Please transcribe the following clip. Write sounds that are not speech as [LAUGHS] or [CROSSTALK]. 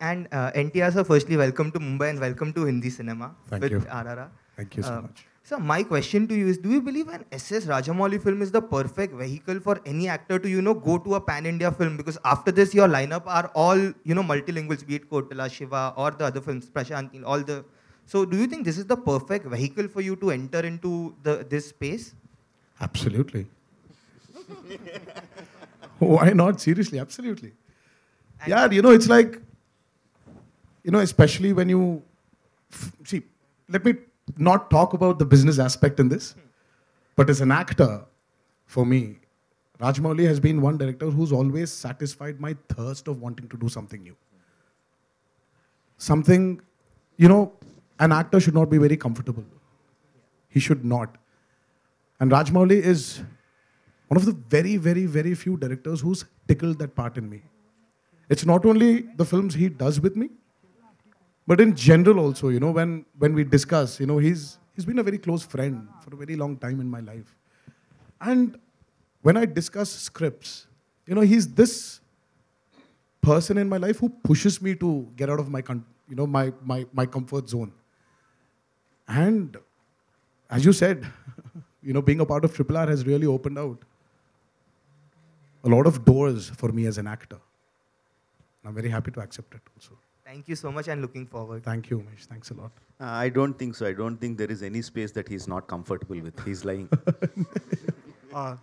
And uh, NTR sir, firstly, welcome to Mumbai and welcome to Hindi cinema Thank with you. RRR. Thank you so uh, much. So my question to you is, do you believe an SS Rajamouli film is the perfect vehicle for any actor to, you know, go to a pan-India film? Because after this, your lineup are all, you know, multilinguals, be it Kotala, Shiva, or the other films, Prashant, all the... So do you think this is the perfect vehicle for you to enter into the, this space? Absolutely. [LAUGHS] Why not? Seriously, absolutely. And yeah, you know, it's like you know, especially when you see, let me not talk about the business aspect in this, but as an actor, for me, Rajmouli has been one director who's always satisfied my thirst of wanting to do something new. Something, you know, an actor should not be very comfortable. He should not. And Rajmouli is one of the very, very, very few directors who's tickled that part in me. It's not only the films he does with me, but in general also, you know, when, when we discuss, you know, he's, he's been a very close friend for a very long time in my life. And when I discuss scripts, you know, he's this person in my life who pushes me to get out of my, you know, my, my, my comfort zone. And as you said, [LAUGHS] you know, being a part of Triple R has really opened out a lot of doors for me as an actor. I'm very happy to accept it also. Thank you so much and looking forward. Thank you, Umesh. Thanks a lot. Uh, I don't think so. I don't think there is any space that he's not comfortable with. He's lying. [LAUGHS] uh,